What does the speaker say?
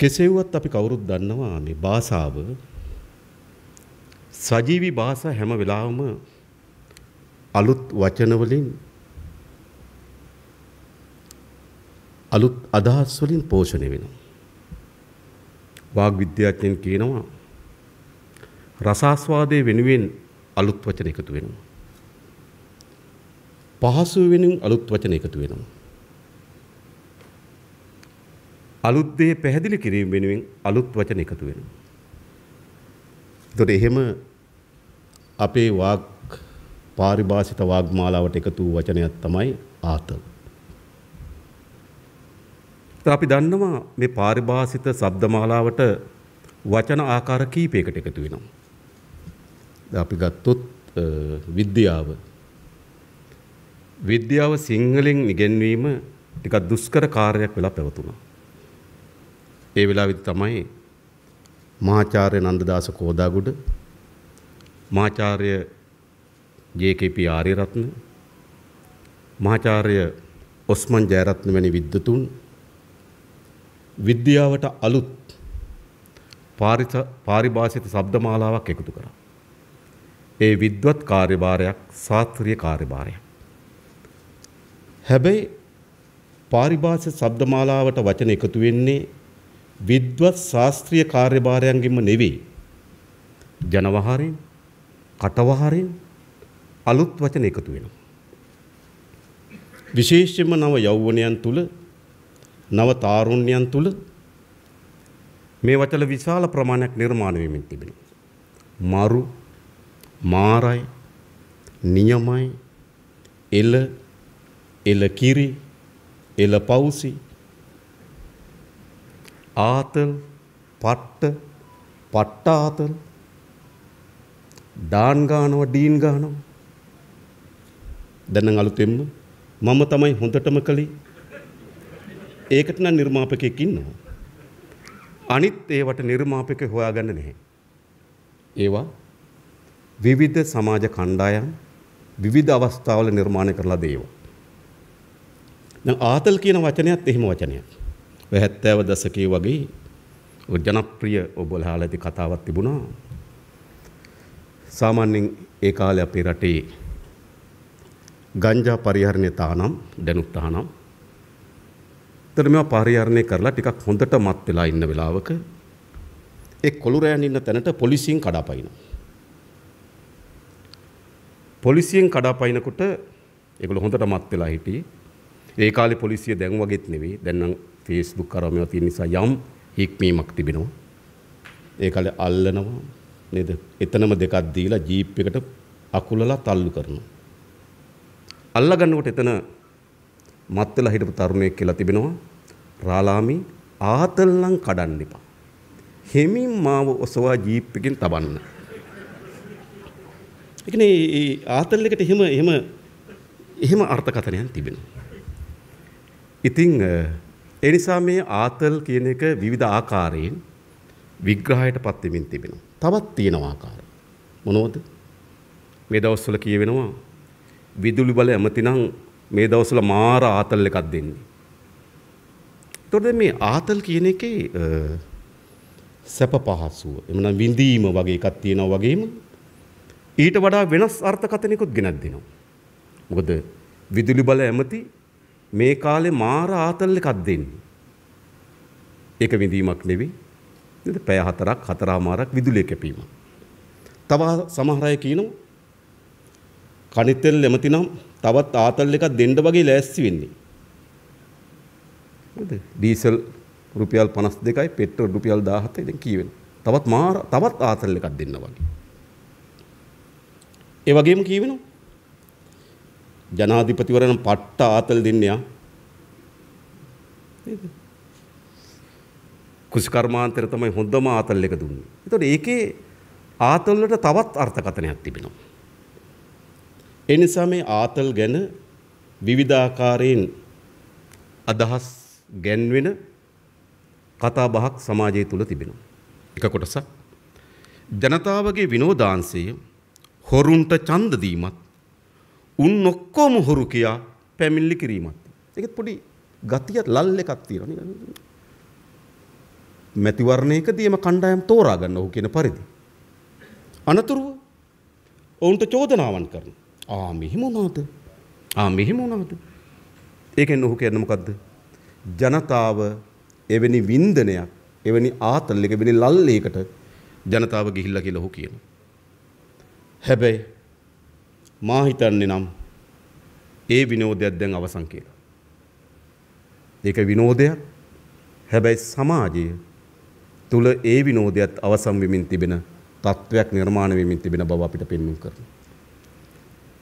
කෙසේ වුවත් අපි කවුරුත් දන්නවා මේ භාෂාව සජීවි භාෂා හැම වෙලාවෙම අලුත් වචන වලින් අලුත් අදහස් වලින් පෝෂණය වෙනවා. වාග් විද්‍යාඥයන් කියනවා රසාස්වාදයේ වෙනුවෙන් අලුත් වචන එකතු වෙනවා. පහසු වෙනුවෙන් අලුත් වචන එකතු වෙනවා. අලුත් දේ පැහැදිලි කිරීම වෙනුවෙන් අලුත් වචන එකතු වෙනවා. ඒතකොට එහෙම අපේ වාක් පාරිභාෂිත වාග්මාලාවට එකතු වූ වචනයක් තමයි ආතල්. අපි දන්නවා මේ පාරිභාෂිත ශබ්දමාලාවට වචන ආකාර කීපයකට එකතු වෙනවා. අපි ගත්තොත් විද්‍යාව විද්‍යාව සිංහලෙන් ඉගෙනවීම ටිකක් දුෂ්කර කාර්යයක් වෙලා පැවතුණා. ඒ වෙලාවෙදි තමයි මහාචාර්ය නන්දදාස කෝදාගුඩ මහාචාර්ය ජේකේපී ආරියරත්න මහාචාර්ය ඔස්මන් ජයරත්න වැනි විද්වතුන් විද්‍යාවට අලුත් පාරිභාෂිත ශබ්දමාලාවක් එකතු කරා. ඒ විද්වත් කාර්යභාරයක් සාත්‍රීය කාර්යභාරයක්. හැබැයි පාරිභාෂිත ශබ්දමාලාවට වචන එකතු වෙන්නේ විද්වත් ශාස්ත්‍රීය කාර්යභාරයන්ගෙන්ම නෙවෙයි. ජනවහරෙන් කටවහරෙන් අලුත් වචන එකතු වෙනවා. විශේෂයෙන්ම නව යෞවනයන් තුල නව තාරුණ්‍යයන් තුල මේ වචන විශාල ප්‍රමාණයක් නිර්මාණය වෙමින් තිබෙනවා. මරු මාරයි නියමයි එල එල කිරි එල පෞසි ආතල් පට්ට පට්ට ආතල් ඩාන් ගානවා ඩීන් ගානවා දැන් නම් අලුතෙන්ම මම තමයි හොඳටම කළේ ඒකට නම් නිර්මාපකයෙක් ඉන්නවා අනිත් ඒවට නිර්මාපක හොයාගන්න නැහැ ඒවා විවිධ සමාජ කණ්ඩායම් විවිධ අවස්ථාවල නිර්මාණය කරලා දේවා දැන් ආතල් කියන වචනයත් එහෙම වචනයක් ඔය 70 දශකයේ වගේ ජනප්‍රිය ඔබලාලා ඇති කතාවක් තිබුණා. සාමාන්‍යයෙන් ඒ කාලේ අපේ රටේ ගංජා පරිහරණය තහනම් දැනුත් තහනම්. ତර මේවා පරිහරණය කරලා ටිකක් හොඳට මත් වෙලා ඉන්න වෙලාවක ඒ කොළු රෑන් ඉන්න තැනට පොලිසියෙන් කඩාපනිනවා. පොලිසියෙන් කඩාපනිනකොට ඒගොල්ලෝ හොඳට මත් වෙලා හිටියේ. ඒ කාලේ පොලිසිය දැන් වගේත් නෙවෙයි. දැන් නම් ෆේස්බුක් අර මේවා තියෙන නිසා යම් හික්මීමක් තිබෙනවා. ඒකල අල්ලනවා නේද? එතනම දෙකක් දීලා ජීප් එකට අකුලලා තල්ලු කරනවා. අල්ලා ගන්නකොට එතන මත් වෙලා හිටපු තරුණයෙක් කියලා තිබෙනවා. රාලාමි ආතල්ලම් කඩන්න එපා. හෙමින් මාව ඔසවා ජීප් එකෙන් තබන්න. ඒ කියන්නේ මේ ආතල් එකට එහෙම එහෙම එහෙම අර්ථකථනයක් තිබෙනවා. ඉතින් එනිසා මේ ආතල් කියන එක විවිධ ආකාරයෙන් විග්‍රහයට පත්වෙමින් තිබෙනවා. තවත් තියෙන ආකාර. මොනවද? මේ දවස්වල කියවෙනවා විදුලි බල ඇමතිනම් මේ දවස්වල මාර ආතල් එකක් දෙන්නේ. එතකොට මේ ආතල් කියන එකේ සැප පහසුව එමනම් විඳීම වගේ එකක් තියෙනවා වගේම ඊට වඩා වෙනස් අර්ථකථනයකුත් ගෙනත් දෙනවා. මොකද විදුලි බල ඇමති මේ කාලේ මාර ආතල් එකක් දෙන්නේ. ඒක විඳීමක් නෙවෙයි. නේද? පැය හතරක් හතරමාරක් විදුලිය කැපීම. තව සමහර අය කියනවා කණිතෙල් ලැබතිනම් තවත් ආතල් එකක් දෙන්න වගේ ලෑස්ති වෙන්නේ. නේද? ඩීසල් රුපියල් 52යි පෙට්‍රල් රුපියල් 17යි දැන් කී වෙන. තවත් මාර තවත් ආතල් එකක් දෙන්න වගේ. ඒ වගේම කී වෙනවා ජනාධිපතිවරණ පට්ට ආතල් දෙන්නයා කුසිකර්මාන්තර තමයි හොඳම ආතල් එක දුන්නේ. එතකොට ඒකේ ආතල්වලට තවත් අර්ථකථනයක් තිබෙනවා. ඒ නිසා මේ ආතල් ගැන විවිධාකාරයෙන් අදහස් ගැන්වෙන කතා බහක් සමාජය තුල තිබෙනවා. එක කොටසක් ජනතාවගේ විනෝදාංශය හොරුන්ට ඡන්ද දීමත් උන් ඔක්කොම හොරු කියා පැමිණිලි කිරීමත්. ඒකෙත් පොඩි ගතියක් ලල් එකක් තියෙනවා නේද? මැති වර්ණයකදීම කණ්ඩායම් තෝරා ගන්න ඔහු කියන පරිදි. අනතුරුව ඔවුන්ට චෝදනාවන් කරන. ආ මෙහෙම වුණාද? ආ මෙහෙම වුණාද? ඒකෙන් ඔහු කියන්නේ මොකද්ද? ජනතාව එවැනි වින්දනයක්, එවැනි ආතල් එක, එවැනි ලල්ලයකට ජනතාව ගිහිල්ලා කියලා ඔහු කියනවා. හැබැයි මා හිතන්නේ නම් ඒ විනෝදයක් දැන් අවසන් කියලා. ඒක විනෝදයක්. හැබැයි සමාජය තුල ඒ විනෝදයක් අවසන් වෙමින් තිබෙන තත්වයක් නිර්මාණය වෙමින් තිබෙන බව අපිට පෙන්වන්න කරනවා.